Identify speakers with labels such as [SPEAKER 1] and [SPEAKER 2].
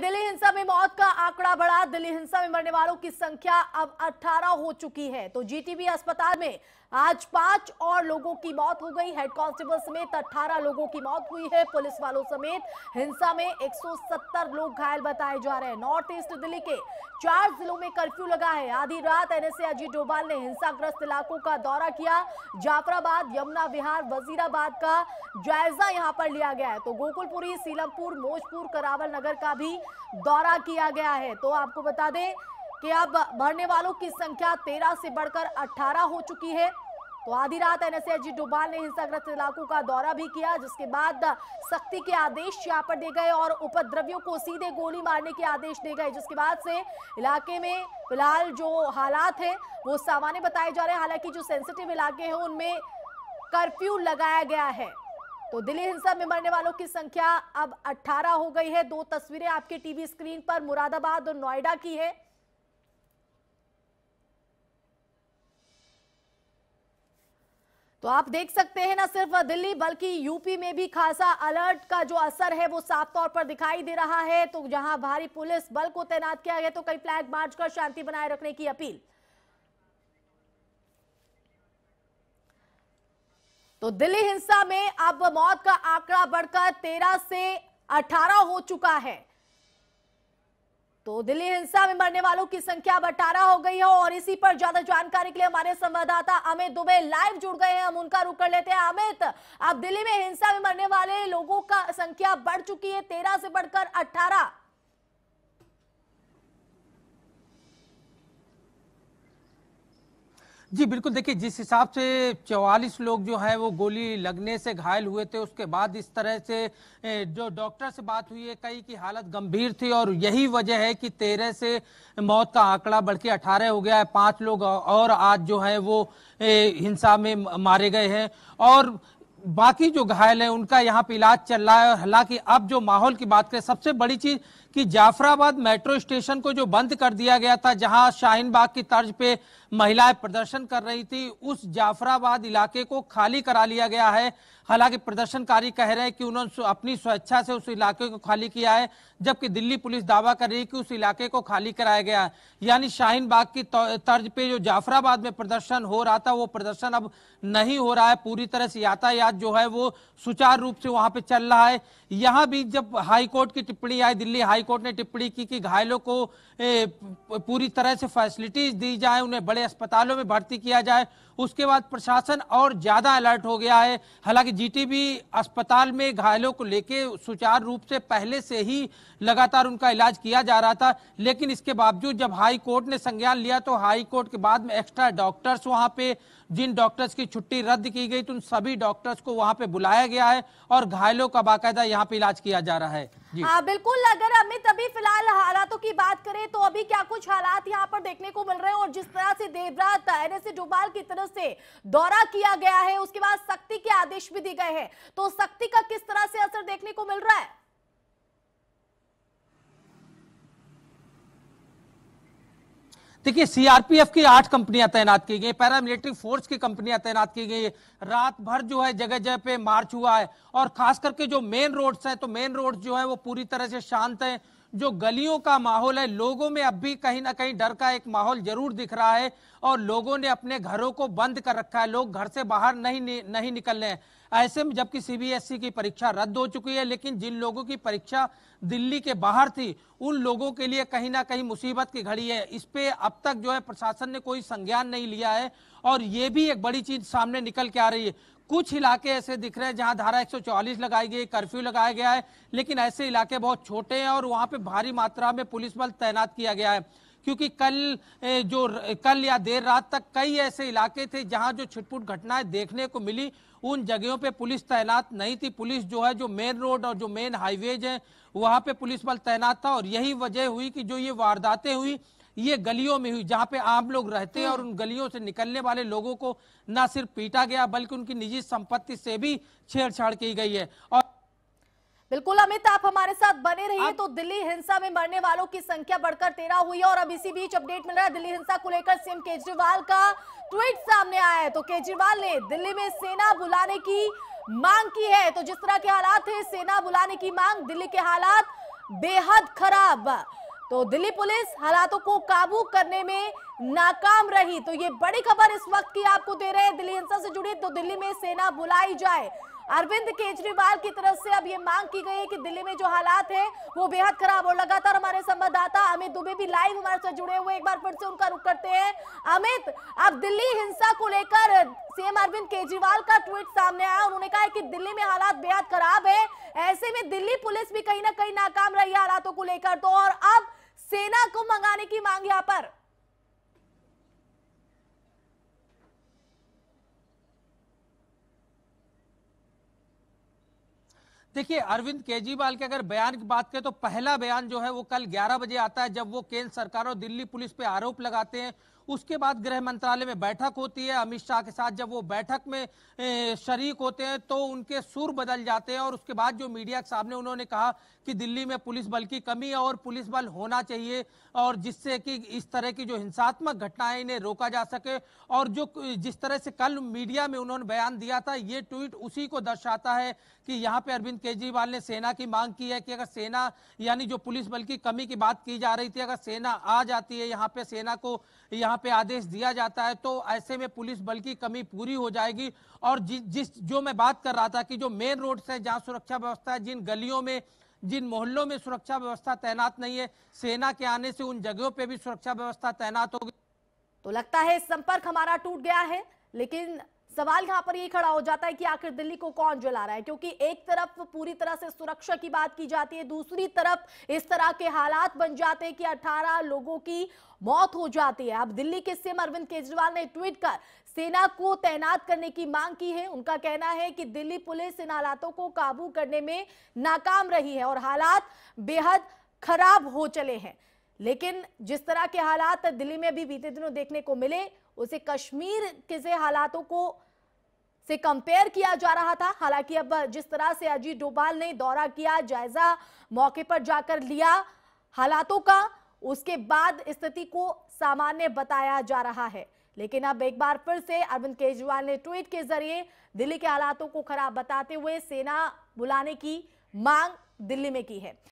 [SPEAKER 1] दिल्ली हिंसा में मौत का आंकड़ा बढ़ा दिल्ली हिंसा में मरने वालों की संख्या अब 18 हो चुकी है तो जीटीबी अस्पताल में आज पांच और लोगों की मौत हो गई हेड कांस्टेबल समेत 18 लोगों की मौत हुई है पुलिस वालों समेत हिंसा में 170 लोग घायल बताए जा रहे हैं नॉर्थ ईस्ट दिल्ली के चार जिलों में कर्फ्यू लगा है आधी रात एनएसए अजीत डोभाल ने हिंसाग्रस्त इलाकों का दौरा किया जाफराबाद यमुना विहार वजीराबाद का जायजा यहाँ पर लिया गया है तो गोकुलपुरी सीलमपुर मोजपुर करावल नगर का भी दौरा किया गया है तो आपको बता दें कि अब भरने वालों की संख्या 13 से बढ़कर 18 हो चुकी है तो आधी रात एनएसएजी डोभाल ने हिंसाग्रस्त इलाकों का दौरा भी किया जिसके बाद सख्ती के आदेश यहाँ पर दे गए और उपद्रवियों को सीधे गोली मारने के आदेश दे गए जिसके बाद से इलाके में फिलहाल जो हालात है वो सामान्य बताए जा रहे हैं हालांकि जो सेंसिटिव इलाके हैं उनमें कर्फ्यू लगाया गया है तो दिल्ली हिंसा में मरने वालों की संख्या अब अट्ठारह हो गई है दो तस्वीरें आपके टीवी स्क्रीन पर मुरादाबाद और नोएडा की है तो आप देख सकते हैं ना सिर्फ दिल्ली बल्कि यूपी में भी खासा अलर्ट का जो असर है वो साफ तौर पर दिखाई दे रहा है तो जहां भारी पुलिस बल को तैनात किया गया तो कई फ्लैग मार्च कर शांति बनाए रखने की अपील तो दिल्ली हिंसा में अब मौत का आंकड़ा बढ़कर तेरह से अठारह हो चुका है तो दिल्ली हिंसा में मरने वालों की संख्या अब अठारह हो गई है और इसी पर ज्यादा जानकारी के लिए हमारे संवाददाता अमित दुबे लाइव जुड़ गए हैं हम उनका रुख कर लेते हैं अमित अब दिल्ली में हिंसा में मरने वाले लोगों का संख्या बढ़ चुकी है तेरह से बढ़कर अठारह
[SPEAKER 2] जी बिल्कुल देखिए जिस हिसाब से 44 लोग जो हैं वो गोली लगने से घायल हुए थे उसके बाद इस तरह से जो डॉक्टर से बात हुई है कई की हालत गंभीर थी और यही वजह है कि 13 से मौत का आंकड़ा बढ़ के अठारह हो गया है पांच लोग और आज जो है वो हिंसा में मारे गए हैं और बाकी जो घायल है उनका यहाँ पे इलाज चल रहा है और हालांकि अब जो माहौल की बात करें सबसे बड़ी चीज कि जाफराबाद मेट्रो स्टेशन को जो बंद कर दिया गया था जहां शाहीन बाग की तर्ज पे महिलाएं प्रदर्शन कर रही थी उस जाफराबाद इलाके को खाली करा लिया गया है हालांकि प्रदर्शनकारी कह रहे हैं कि उन्होंने अपनी स्वेच्छा से उस इलाके को खाली किया है जबकि दिल्ली पुलिस दावा कर रही है कि उस इलाके को खाली कराया गया है यानी शाहीन बाग की तर्ज पे जो जाफराबाद में प्रदर्शन हो रहा था वो प्रदर्शन अब नहीं हो रहा है पूरी तरह से यातायात जो है वो सुचारू रूप से वहां पर चल रहा है यहां भी जब हाईकोर्ट की टिप्पणी आई दिल्ली हाई हाईकोर्ट ने टिप्पणी की कि घायलों को पूरी तरह से फैसिलिटीज दी जाए उन्हें बड़े अस्पतालों में भर्ती किया जाए उसके बाद प्रशासन और ज्यादा अलर्ट हो गया है हालांकि जीटीबी अस्पताल में घायलों को लेके सुचारू रूप से पहले से ही लगातार उनका इलाज किया जा रहा था लेकिन इसके बावजूद जब हाई कोर्ट ने संज्ञान लिया तो हाई कोर्ट के बाद में एक्स्ट्रा डॉक्टर्स वहां पे जिन डॉक्टर्स की छुट्टी रद्द की गई तो उन सभी डॉक्टर्स को वहां पे बुलाया गया है और घायलों का बाकायदा यहाँ पे इलाज किया जा रहा है आ, हाँ,
[SPEAKER 1] बिल्कुल अगर अमित अभी फिलहाल हालातों की बात करें तो अभी क्या कुछ हालात यहाँ पर देखने को मिल रहे हैं और जिस तरह से देवरात एनएसए डोभाल की तरफ से दौरा किया गया है उसके बाद सख्ती के आदेश भी दिए गए हैं तो सख्ती का किस तरह से असर देखने को मिल रहा है
[SPEAKER 2] देखिए सीआरपीएफ की आठ कंपनियां तैनात की गई पैरामिलिट्री फोर्स की कंपनियां तैनात की गई रात भर जो है जगह जगह पे मार्च हुआ है और खास करके जो मेन रोड्स हैं तो मेन रोड्स जो है वो पूरी तरह से शांत हैं जो गलियों का माहौल है लोगों में अब भी कहीं ना कहीं डर का एक माहौल जरूर दिख रहा है और लोगों ने अपने घरों को बंद कर रखा है लोग घर से बाहर नहीं नहीं निकल रहे हैं ऐसे में जबकि सीबीएसई e की परीक्षा रद्द हो चुकी है लेकिन जिन लोगों की परीक्षा दिल्ली के बाहर थी उन लोगों के लिए कहीं ना कहीं मुसीबत की घड़ी है इस पे अब तक जो है प्रशासन ने कोई संज्ञान नहीं लिया है और ये भी एक बड़ी चीज सामने निकल के आ रही है कुछ इलाके ऐसे दिख रहे हैं जहां धारा 144 लगाई गई कर्फ्यू लगाया गया है लेकिन ऐसे इलाके बहुत छोटे हैं और वहां पे भारी मात्रा में पुलिस बल तैनात किया गया है क्योंकि कल जो कल या देर रात तक कई ऐसे इलाके थे जहां जो छिटपुट घटनाएं देखने को मिली उन जगहों पे पुलिस तैनात नहीं थी पुलिस जो है जो मेन रोड और जो मेन हाईवेज हैं वहाँ पे पुलिस बल तैनात था और यही वजह हुई कि जो ये वारदातें हुई ये गलियों में हुई जहाँ पे आम लोग रहते हैं और उन गलियों से निकलने वाले लोगों को ना सिर्फ पीटा गया बल्कि उनकी निजी संपत्ति से भी छेड़छाड़ की गई है और बिल्कुल अमित आप हमारे साथ बने रहिए तो दिल्ली हिंसा
[SPEAKER 1] में मरने वालों की संख्या बढ़कर तेरह हुई है और अब इसी बीच अपडेट मिल रहा है दिल्ली हिंसा को लेकर सीएम केजरीवाल का ट्वीट सामने आया है तो केजरीवाल ने दिल्ली में सेना बुलाने की मांग की है तो जिस तरह के हालात है सेना बुलाने की मांग दिल्ली के हालात बेहद खराब तो दिल्ली पुलिस हालातों को काबू करने में नाकाम रही तो ये बड़ी खबर इस वक्त की आपको दे रहे हैं दिल्ली हिंसा से जुड़ी तो दिल्ली में सेना बुलाई जाए अरविंद केजरीवाल की तरफ से अब ये मांग की गई है कि दिल्ली में जो हालात है वो बेहद खराब और लगातार हमारे संवाददाता अमित दुबे भी लाइव हमारे साथ जुड़े हुए एक बार फिर से उनका रुख करते हैं अमित अब दिल्ली हिंसा को लेकर सीएम अरविंद केजरीवाल का ट्वीट सामने आया उन्होंने कहा कि दिल्ली में हालात बेहद खराब है ऐसे में दिल्ली पुलिस भी कहीं ना कहीं नाकाम रही हालातों को लेकर तो और अब सेना को मंगाने की मांग यहाँ पर
[SPEAKER 2] देखिए अरविंद केजरीवाल के अगर बयान की बात करें तो पहला बयान जो है वो कल 11 बजे आता है जब वो केंद्र सरकार और दिल्ली पुलिस पे आरोप लगाते हैं उसके बाद गृह मंत्रालय में बैठक होती है अमित शाह के साथ जब वो बैठक में शरीक होते हैं तो उनके सुर बदल जाते हैं और उसके बाद जो मीडिया के सामने उन्होंने कहा कि दिल्ली में पुलिस बल की कमी है और पुलिस बल होना चाहिए और जिससे कि इस तरह की जो हिंसात्मक घटनाएं इन्हें रोका जा सके और जो जिस तरह से कल मीडिया में उन्होंने बयान दिया था ये ट्वीट उसी को दर्शाता है कि यहाँ पे अरविंद केजरीवाल ने सेना की मांग की है कि अगर सेना यानी जो पुलिस बल की कमी की बात की जा रही थी अगर सेना आ जाती है यहाँ पे सेना को यहाँ यहाँ पे आदेश दिया जाता है तो ऐसे में पुलिस बल की कमी पूरी हो जाएगी और जि, जिस जो मैं बात कर रहा था कि जो मेन रोड है जहाँ सुरक्षा व्यवस्था है जिन गलियों में जिन मोहल्लों में सुरक्षा व्यवस्था तैनात नहीं है सेना के आने से उन जगहों पर भी सुरक्षा व्यवस्था तैनात होगी तो लगता है
[SPEAKER 1] संपर्क हमारा टूट गया है लेकिन सवाल यहां पर ये खड़ा हो जाता है कि आखिर दिल्ली को कौन जला रहा है क्योंकि एक तरफ पूरी तरह से सुरक्षा की बात की जाती है दूसरी तरफ इस तरह के हालात बन जाते हैं कि 18 लोगों की मौत हो जाती है अब दिल्ली के सीएम अरविंद केजरीवाल ने ट्वीट कर सेना को तैनात करने की मांग की है उनका कहना है कि दिल्ली पुलिस इन हालातों को काबू करने में नाकाम रही है और हालात बेहद खराब हो चले हैं लेकिन जिस तरह के हालात दिल्ली में भी बीते दिनों देखने को मिले उसे कश्मीर के से हालातों को से कंपेयर किया जा रहा था हालांकि अब जिस तरह से अजीत डोभाल ने दौरा किया जायजा मौके पर जाकर लिया हालातों का उसके बाद स्थिति को सामान्य बताया जा रहा है लेकिन अब एक बार फिर से अरविंद केजरीवाल ने ट्वीट के जरिए दिल्ली के हालातों को खराब बताते हुए सेना बुलाने की मांग दिल्ली में की है